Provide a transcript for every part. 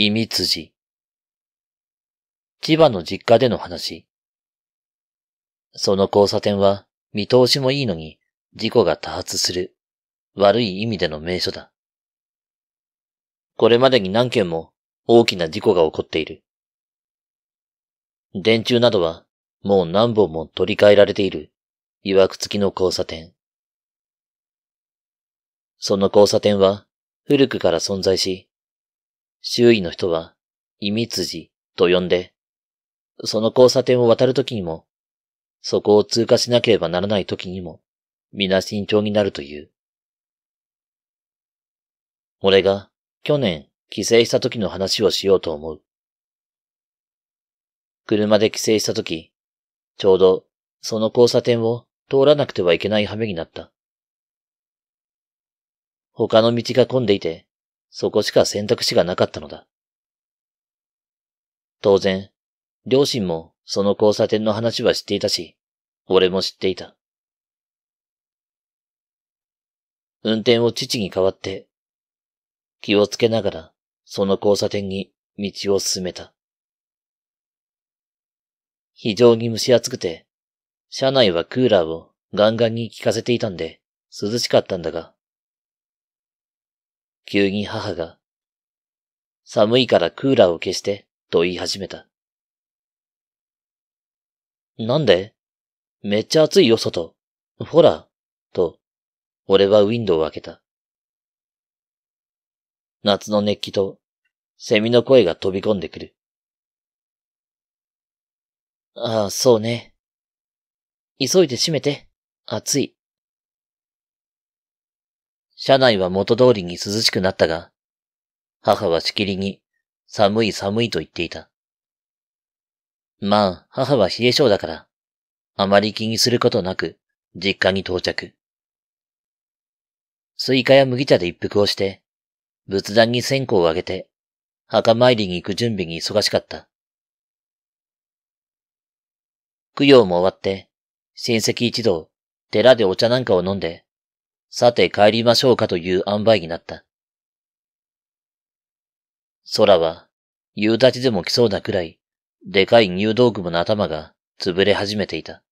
意味辻。千葉の実家での話。その交差点は見通しもいいのに事故が多発する悪い意味での名所だ。これまでに何件も大きな事故が起こっている。電柱などはもう何本も取り替えられている曰く付きの交差点。その交差点は古くから存在し、周囲の人は意味辻と呼んで、その交差点を渡るときにもそこを通過しなければならない時にも、皆慎重になるという。俺が去年帰省した時の話をしようと思う。車で帰省した時、ちょうどその交差点を通らなくてはいけない羽目になった。他の道が混んでいて、そこしか選択肢がなかったのだ。当然、両親もその交差点の話は知っていたし、俺も知っていた。運転を父に代わって、気をつけながら、その交差点に道を進めた。非常に蒸し暑くて、車内はクーラーをガンガンに効かせていたんで、涼しかったんだが、急に母が、寒いからクーラーを消して、と言い始めた。なんでめっちゃ暑いよ、外。ほら、と、俺はウィンドウを開けた。夏の熱気と、セミの声が飛び込んでくる。ああ、そうね。急いで閉めて。暑い。車内は元通りに涼しくなったが、母はしきりに寒い寒いと言っていた。まあ、母は冷え性だから、あまり気にすることなく、実家に到着。スイカや麦茶で一服をして、仏壇に線香をあげて、墓参りに行く準備に忙しかった。供養も終わって、親戚一同、寺でお茶なんかを飲んで、さて帰りましょうかという塩梅になった。空は、夕立でも来そうなくらい、でかい入道雲の頭が潰れ始めていた。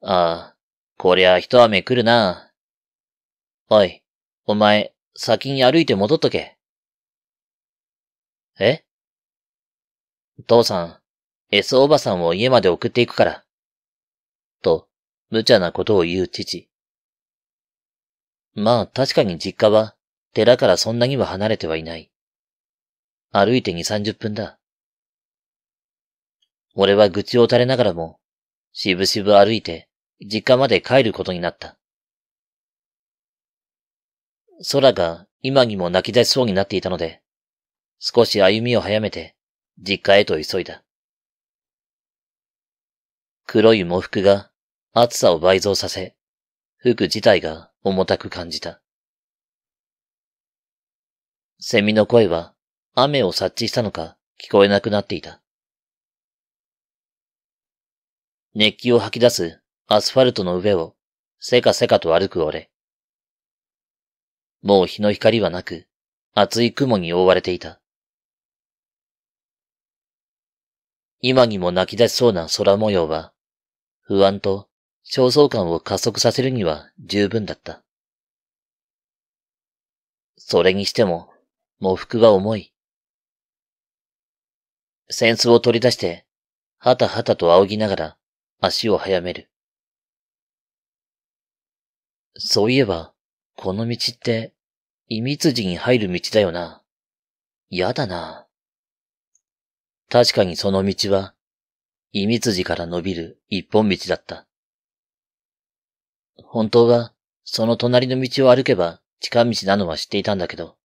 ああ、こりゃ一雨来るな。おい、お前、先に歩いて戻っとけ。え父さん、S おばさんを家まで送っていくから。と、無茶なことを言う父。まあ確かに実家は寺からそんなには離れてはいない。歩いて2、30分だ。俺は愚痴を垂れながらも、しぶしぶ歩いて、実家まで帰ることになった。空が今にも泣き出しそうになっていたので、少し歩みを早めて、実家へと急いだ。黒い喪服が暑さを倍増させ、服自体が重たく感じた。セミの声は雨を察知したのか聞こえなくなっていた。熱気を吐き出すアスファルトの上をせかせかと歩く俺。もう日の光はなく、厚い雲に覆われていた。今にも泣き出しそうな空模様は、不安と焦燥感を加速させるには十分だった。それにしても、喪服は重い。扇子を取り出して、はたはたと仰ぎながら、足を早める。そういえば、この道って、秘密寺に入る道だよな。やだな。確かにその道は、秘密寺から伸びる一本道だった。本当は、その隣の道を歩けば近道なのは知っていたんだけど、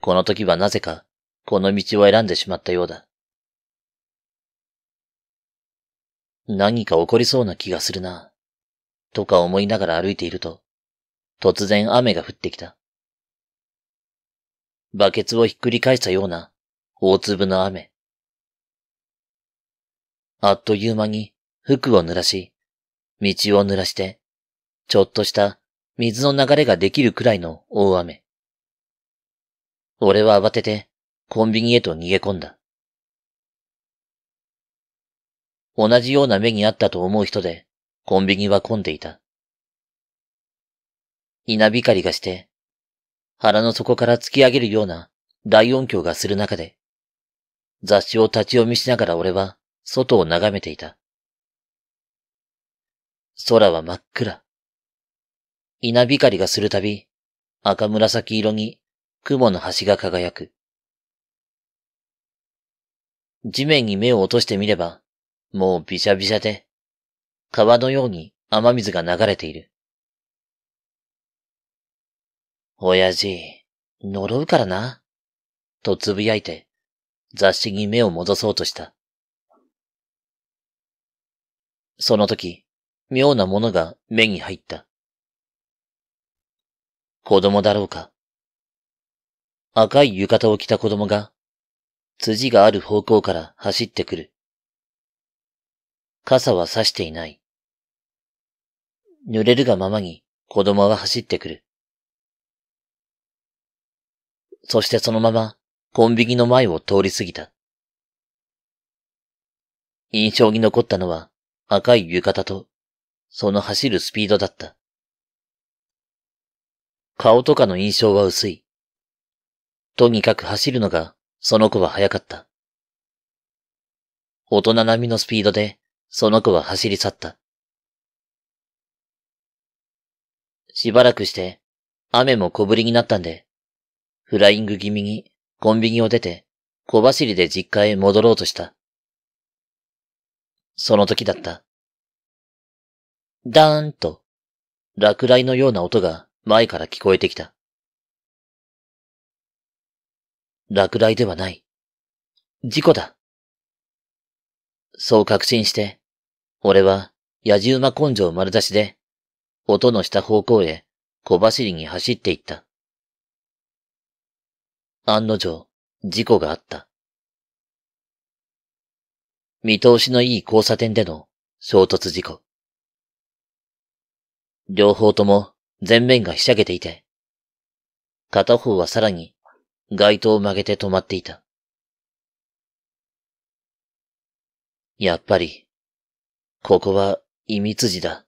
この時はなぜか、この道を選んでしまったようだ。何か起こりそうな気がするな、とか思いながら歩いていると、突然雨が降ってきた。バケツをひっくり返したような大粒の雨。あっという間に服を濡らし、道を濡らして、ちょっとした水の流れができるくらいの大雨。俺は慌ててコンビニへと逃げ込んだ。同じような目にあったと思う人で、コンビニは混んでいた。稲光がして、腹の底から突き上げるような大音響がする中で、雑誌を立ち読みしながら俺は外を眺めていた。空は真っ暗。稲光がするたび、赤紫色に雲の端が輝く。地面に目を落としてみれば、もうびしゃびしゃで、川のように雨水が流れている。親父、呪うからな、とつぶやいて、雑誌に目を戻そうとした。その時、妙なものが目に入った。子供だろうか。赤い浴衣を着た子供が、辻がある方向から走ってくる。傘は差していない。濡れるがままに子供は走ってくる。そしてそのままコンビニの前を通り過ぎた。印象に残ったのは赤い浴衣とその走るスピードだった。顔とかの印象は薄い。とにかく走るのがその子は早かった。大人並みのスピードでその子は走り去った。しばらくして、雨も小降りになったんで、フライング気味にコンビニを出て、小走りで実家へ戻ろうとした。その時だった。ダーンと、落雷のような音が前から聞こえてきた。落雷ではない。事故だ。そう確信して、俺は、野じ馬根性丸出しで、音のした方向へ小走りに走っていった。案の定、事故があった。見通しのいい交差点での衝突事故。両方とも前面がひしゃげていて、片方はさらに街灯を曲げて止まっていた。やっぱり、ここは秘密筋だ。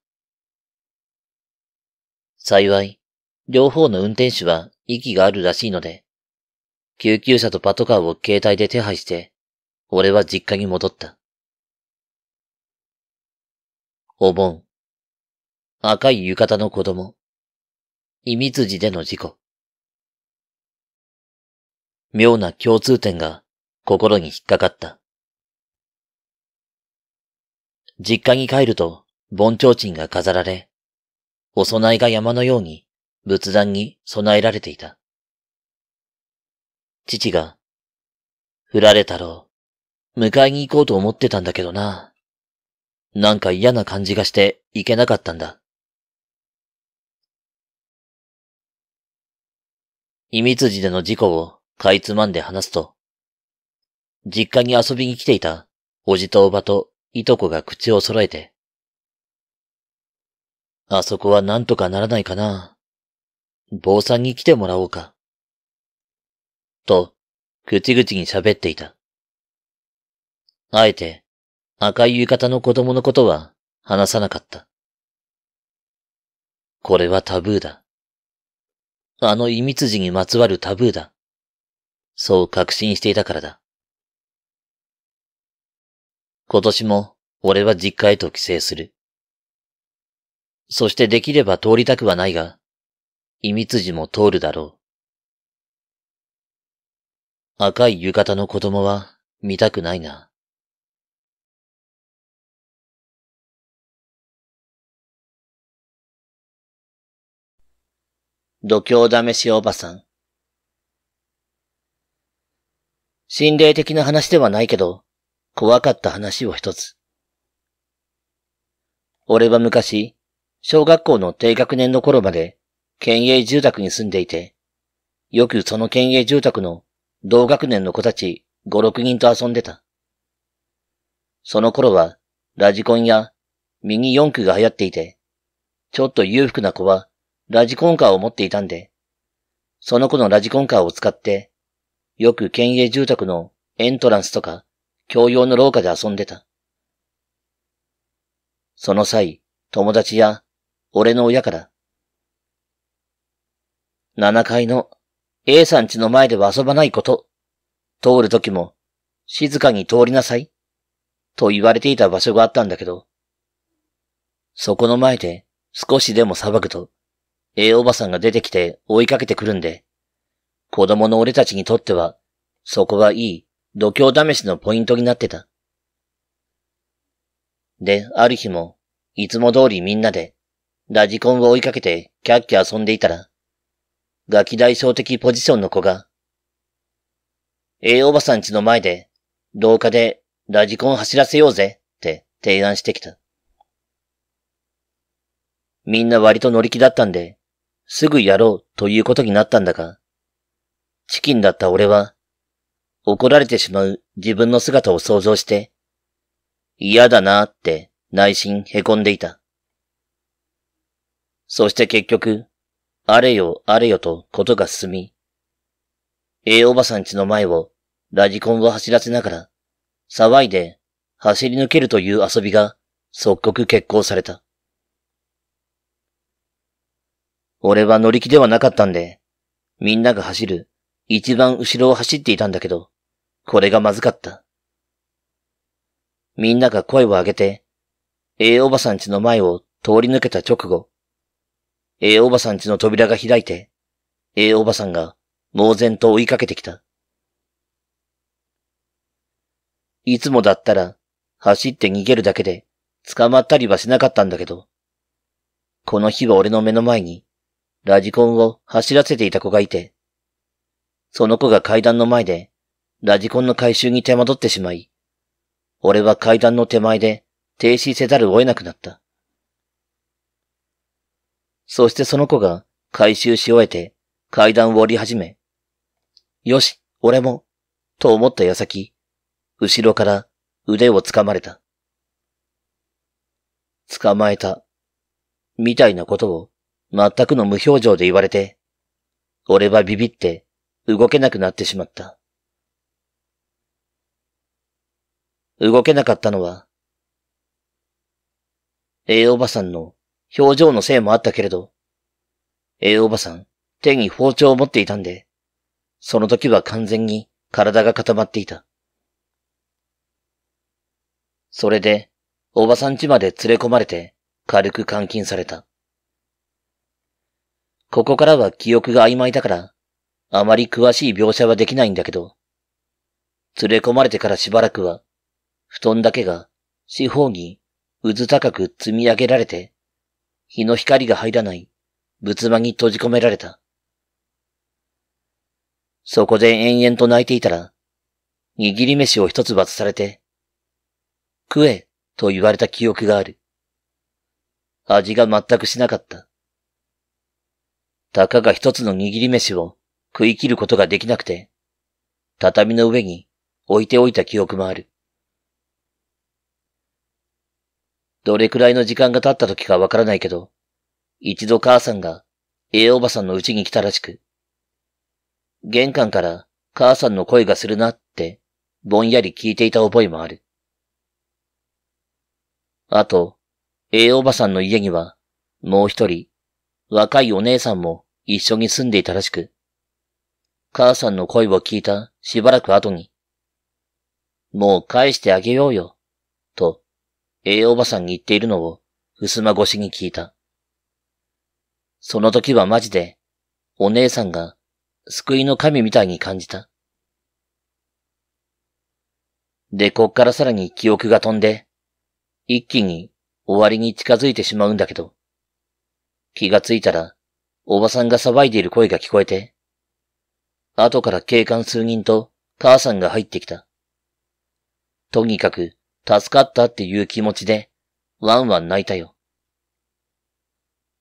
幸い、両方の運転手は息があるらしいので、救急車とパトカーを携帯で手配して、俺は実家に戻った。お盆。赤い浴衣の子供。秘密筋での事故。妙な共通点が心に引っかかった。実家に帰ると、盆提灯が飾られ、お供えが山のように仏壇に備えられていた。父が、振られたろう。迎えに行こうと思ってたんだけどな。なんか嫌な感じがして行けなかったんだ。秘密筋での事故をかいつまんで話すと、実家に遊びに来ていたおじとおばといとこが口を揃えて。あそこはなんとかならないかな。坊さんに来てもらおうか。と、口々に喋っていた。あえて、赤い浴衣の子供のことは話さなかった。これはタブーだ。あの意味筋にまつわるタブーだ。そう確信していたからだ。今年も俺は実家へと帰省する。そしてできれば通りたくはないが、みつじも通るだろう。赤い浴衣の子供は見たくないな。度胸試しおばさん。心霊的な話ではないけど、怖かった話を一つ。俺は昔、小学校の低学年の頃まで、県営住宅に住んでいて、よくその県営住宅の同学年の子たち5、6人と遊んでた。その頃は、ラジコンやミニ四駆が流行っていて、ちょっと裕福な子はラジコンカーを持っていたんで、その子のラジコンカーを使って、よく県営住宅のエントランスとか共用の廊下で遊んでた。その際、友達や俺の親から、7階の A さん家の前では遊ばないこと、通る時も静かに通りなさい、と言われていた場所があったんだけど、そこの前で少しでも騒ぐと、A おばさんが出てきて追いかけてくるんで、子供の俺たちにとっては、そこはいい度胸試しのポイントになってた。で、ある日も、いつも通りみんなで、ラジコンを追いかけてキャッキャ遊んでいたら、ガキ大将的ポジションの子が、ええおばさんちの前で、廊下でラジコン走らせようぜって提案してきた。みんな割と乗り気だったんで、すぐやろうということになったんだが、チキンだった俺は怒られてしまう自分の姿を想像して、嫌だなって内心凹んでいた。そして結局、あれよあれよとことが進み、A おばさんちの前をラジコンを走らせながら、騒いで走り抜けるという遊びが即刻決行された。俺は乗り気ではなかったんで、みんなが走る一番後ろを走っていたんだけど、これがまずかった。みんなが声を上げて、A おばさんちの前を通り抜けた直後、A おばさんちの扉が開いて、A おばさんが猛然と追いかけてきた。いつもだったら走って逃げるだけで捕まったりはしなかったんだけど、この日は俺の目の前にラジコンを走らせていた子がいて、その子が階段の前でラジコンの回収に手間取ってしまい、俺は階段の手前で停止せざるを得なくなった。そしてその子が回収し終えて階段を降り始め、よし、俺も、と思った矢先、後ろから腕を掴まれた。捕まえた、みたいなことを全くの無表情で言われて、俺はビビって動けなくなってしまった。動けなかったのは、A おばさんの表情のせいもあったけれど、A おばさん手に包丁を持っていたんで、その時は完全に体が固まっていた。それで、おばさん家まで連れ込まれて、軽く監禁された。ここからは記憶が曖昧だから、あまり詳しい描写はできないんだけど、連れ込まれてからしばらくは、布団だけが四方にうず高く積み上げられて、日の光が入らない仏間に閉じ込められた。そこで延々と泣いていたら、握り飯を一つ罰されて、食えと言われた記憶がある。味が全くしなかった。たかが一つの握り飯を食い切ることができなくて、畳の上に置いておいた記憶もある。どれくらいの時間が経った時かわからないけど、一度母さんが、A おばさんの家に来たらしく、玄関から母さんの声がするなって、ぼんやり聞いていた覚えもある。あと、A おばさんの家には、もう一人、若いお姉さんも一緒に住んでいたらしく、母さんの声を聞いたしばらく後に、もう返してあげようよ、とえおばさんに言っているのを、襖越しに聞いた。その時はマジで、お姉さんが、救いの神みたいに感じた。で、こっからさらに記憶が飛んで、一気に終わりに近づいてしまうんだけど、気がついたら、おばさんが騒いでいる声が聞こえて、後から警官数人と母さんが入ってきた。とにかく、助かったっていう気持ちで、ワンワン泣いたよ。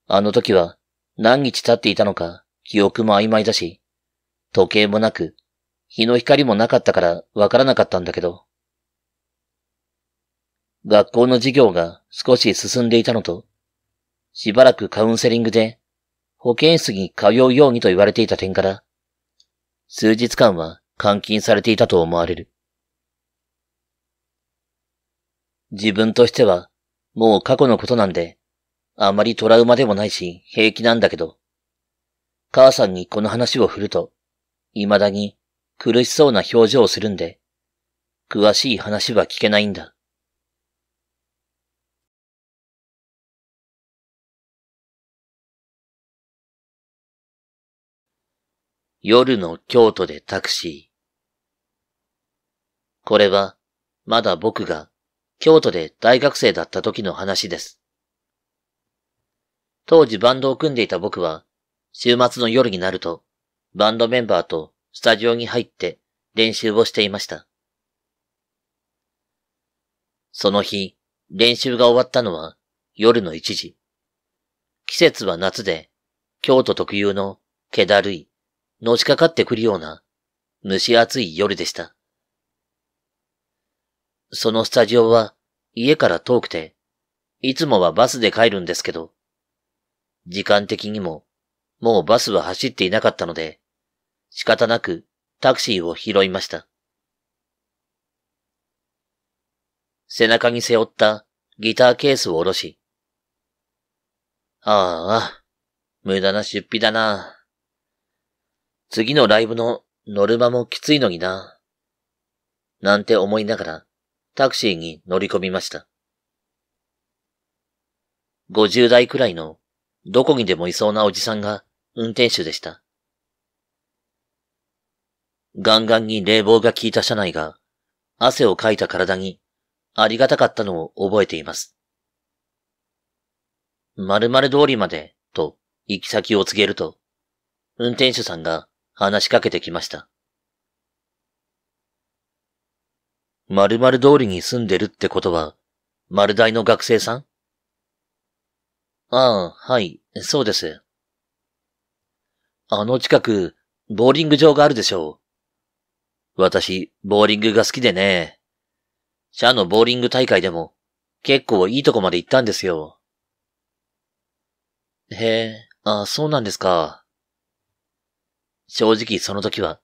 あの時は何日経っていたのか記憶も曖昧だし、時計もなく、日の光もなかったからわからなかったんだけど。学校の授業が少し進んでいたのと、しばらくカウンセリングで保健室に通うようにと言われていた点から、数日間は監禁されていたと思われる。自分としては、もう過去のことなんで、あまりトラウマでもないし、平気なんだけど。母さんにこの話を振ると、未だに苦しそうな表情をするんで、詳しい話は聞けないんだ。夜の京都でタクシー。これは、まだ僕が京都で大学生だった時の話です。当時バンドを組んでいた僕は、週末の夜になると、バンドメンバーとスタジオに入って練習をしていました。その日、練習が終わったのは夜の1時。季節は夏で、京都特有の気だるい、のしかかってくるような蒸し暑い夜でした。そのスタジオは家から遠くて、いつもはバスで帰るんですけど、時間的にももうバスは走っていなかったので、仕方なくタクシーを拾いました。背中に背負ったギターケースを下ろし、ああ、無駄な出費だな。次のライブのノルマもきついのにな。なんて思いながら、タクシーに乗り込みました。50代くらいの、どこにでもいそうなおじさんが運転手でした。ガンガンに冷房が効いた車内が、汗をかいた体にありがたかったのを覚えています。〇〇通りまで、と、行き先を告げると、運転手さんが話しかけてきました。〇〇通りに住んでるってことは、丸大の学生さんああ、はい、そうです。あの近く、ボーリング場があるでしょう。私、ボーリングが好きでね。社のボーリング大会でも、結構いいとこまで行ったんですよ。へえ、あ、そうなんですか。正直その時は、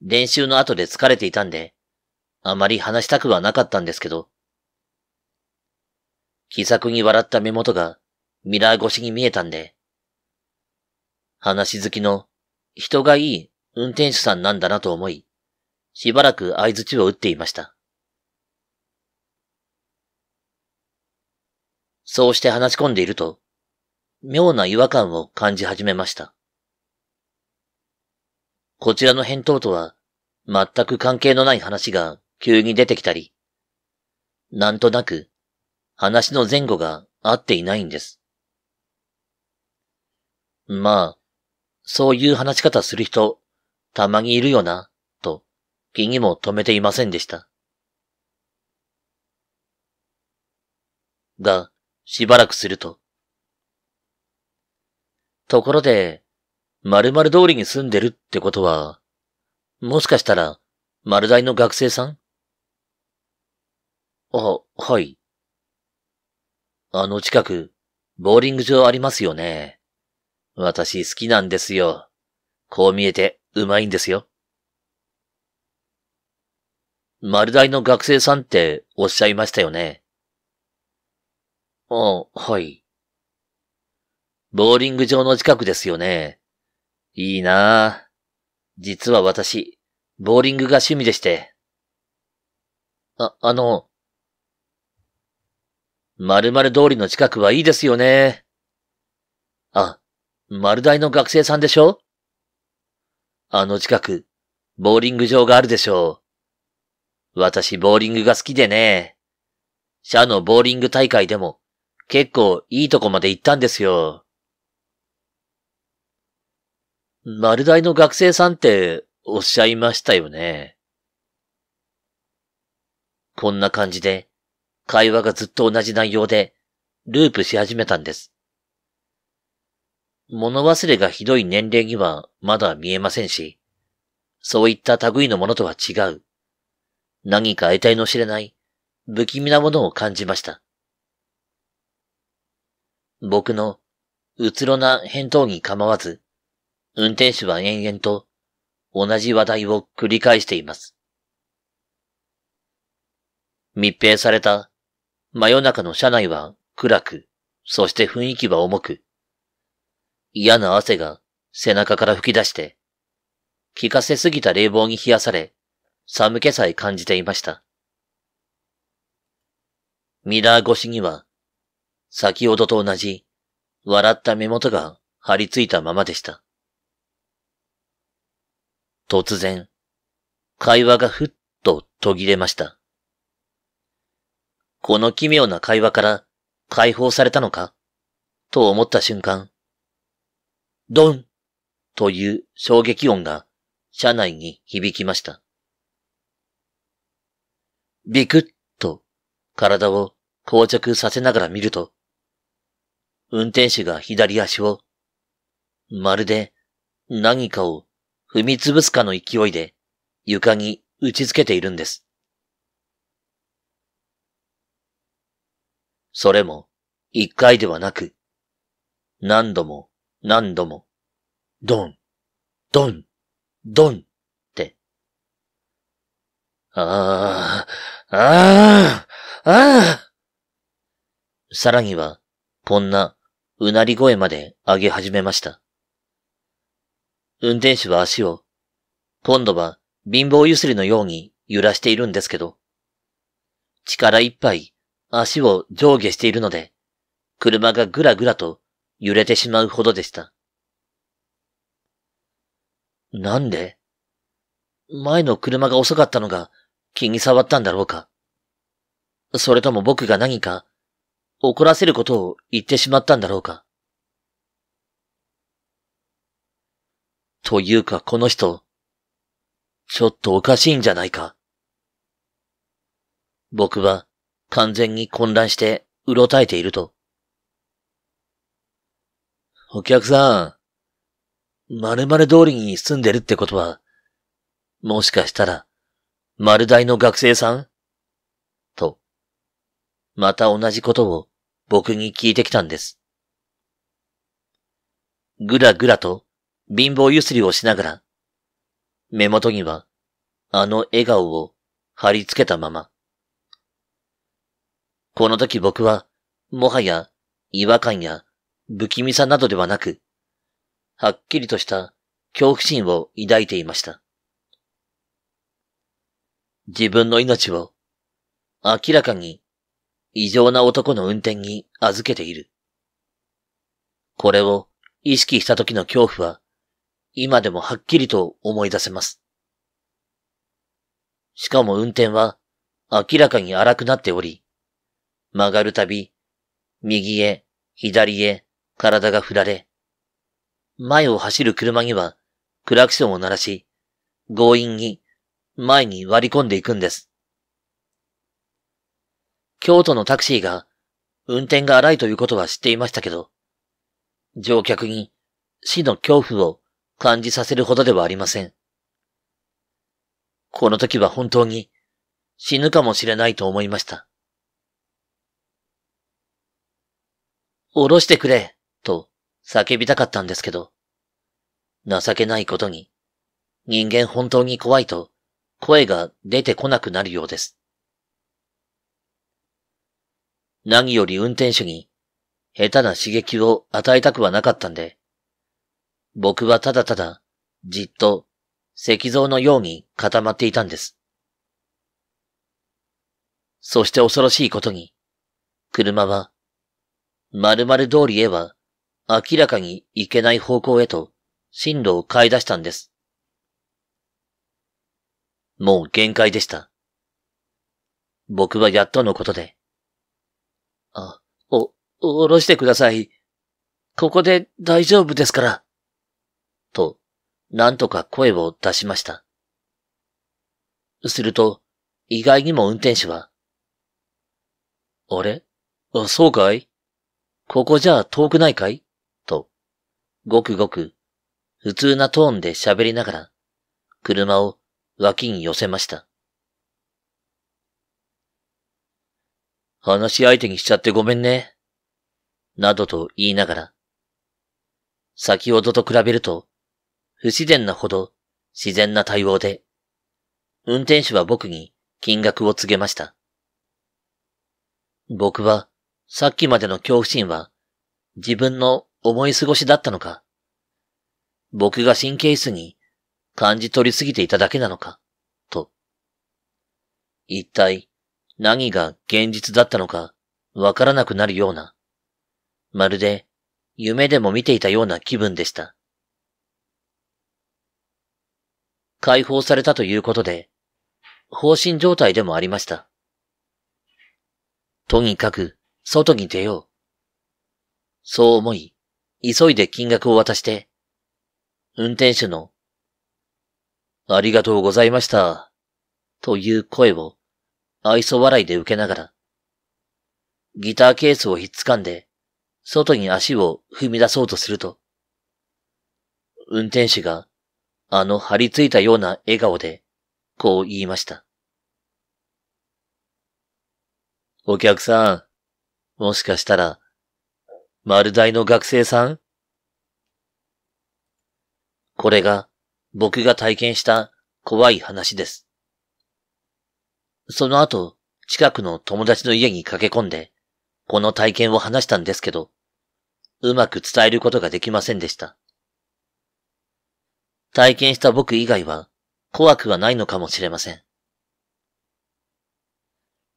練習の後で疲れていたんで、あまり話したくはなかったんですけど。気さくに笑った目元がミラー越しに見えたんで、話好きの人がいい運転手さんなんだなと思い、しばらく合図を打っていました。そうして話し込んでいると、妙な違和感を感じ始めました。こちらの返答とは、全く関係のない話が急に出てきたり、なんとなく話の前後が合っていないんです。まあ、そういう話し方する人、たまにいるよな、と気にも止めていませんでした。が、しばらくすると。ところで、〇〇通りに住んでるってことは、もしかしたら、丸大の学生さんあ、はい。あの近く、ボーリング場ありますよね。私好きなんですよ。こう見えてうまいんですよ。丸大の学生さんっておっしゃいましたよね。あ、はい。ボーリング場の近くですよね。いいなぁ。実は私、ボーリングが趣味でして。あ、あの、〇〇通りの近くはいいですよね。あ、丸大の学生さんでしょあの近く、ボーリング場があるでしょう。私、ボーリングが好きでね。社のボーリング大会でも、結構いいとこまで行ったんですよ。丸大の学生さんっておっしゃいましたよね。こんな感じで、会話がずっと同じ内容で、ループし始めたんです。物忘れがひどい年齢にはまだ見えませんし、そういった類のものとは違う。何か得体の知れない、不気味なものを感じました。僕の、うつろな返答に構わず、運転手は延々と同じ話題を繰り返しています。密閉された真夜中の車内は暗く、そして雰囲気は重く、嫌な汗が背中から吹き出して、効かせすぎた冷房に冷やされ、寒気さえ感じていました。ミラー越しには、先ほどと同じ、笑った目元が張り付いたままでした。突然、会話がふっと途切れました。この奇妙な会話から解放されたのかと思った瞬間、ドンという衝撃音が車内に響きました。ビクッと体を硬直させながら見ると、運転手が左足を、まるで何かを踏みつぶすかの勢いで床に打ち付けているんです。それも、一回ではなく、何度も、何度も、ドン、ドン、ドンって。ああ、ああ、ああ。さらには、こんな、うなり声まで上げ始めました。運転手は足を、今度は貧乏ゆすりのように揺らしているんですけど、力いっぱい足を上下しているので、車がぐらぐらと揺れてしまうほどでした。なんで前の車が遅かったのが気に触ったんだろうかそれとも僕が何か怒らせることを言ってしまったんだろうかというかこの人、ちょっとおかしいんじゃないか僕は完全に混乱して、うろたえていると。お客さん、〇〇通りに住んでるってことは、もしかしたら、丸大の学生さんと、また同じことを僕に聞いてきたんです。ぐらぐらと貧乏ゆすりをしながら、目元にはあの笑顔を貼り付けたまま、この時僕は、もはや、違和感や、不気味さなどではなく、はっきりとした恐怖心を抱いていました。自分の命を、明らかに、異常な男の運転に預けている。これを意識した時の恐怖は、今でもはっきりと思い出せます。しかも運転は明らかに荒くなっており、曲がるたび、右へ、左へ、体が振られ、前を走る車には、クラクションを鳴らし、強引に、前に割り込んでいくんです。京都のタクシーが、運転が荒いということは知っていましたけど、乗客に死の恐怖を感じさせるほどではありません。この時は本当に死ぬかもしれないと思いました。おろしてくれ、と叫びたかったんですけど、情けないことに、人間本当に怖いと声が出てこなくなるようです。何より運転手に下手な刺激を与えたくはなかったんで、僕はただただじっと石像のように固まっていたんです。そして恐ろしいことに、車は〇〇通りへは、明らかに行けない方向へと、進路を変え出したんです。もう限界でした。僕はやっとのことで。あ、お、おろしてください。ここで大丈夫ですから。と、なんとか声を出しました。すると、意外にも運転手は、あれあ、そうかいここじゃ遠くないかいと、ごくごく、普通なトーンで喋りながら、車を脇に寄せました。話し相手にしちゃってごめんね。などと言いながら、先ほどと比べると、不自然なほど自然な対応で、運転手は僕に金額を告げました。僕はさっきまでの恐怖心は自分の思い過ごしだったのか僕が神経質に感じ取りすぎていただけなのかと。一体何が現実だったのかわからなくなるような、まるで夢でも見ていたような気分でした。解放されたということで、放心状態でもありました。とにかく、外に出よう。そう思い、急いで金額を渡して、運転手の、ありがとうございました、という声を愛想笑いで受けながら、ギターケースをひっつかんで、外に足を踏み出そうとすると、運転手が、あの張り付いたような笑顔で、こう言いました。お客さん、もしかしたら、丸大の学生さんこれが僕が体験した怖い話です。その後、近くの友達の家に駆け込んで、この体験を話したんですけど、うまく伝えることができませんでした。体験した僕以外は怖くはないのかもしれません。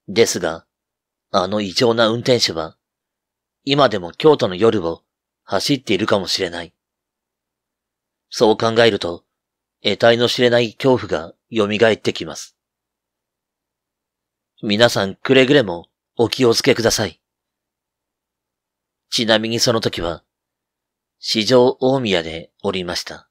ですが、あの異常な運転手は、今でも京都の夜を走っているかもしれない。そう考えると、得体の知れない恐怖が蘇ってきます。皆さんくれぐれもお気をつけください。ちなみにその時は、市場大宮でおりました。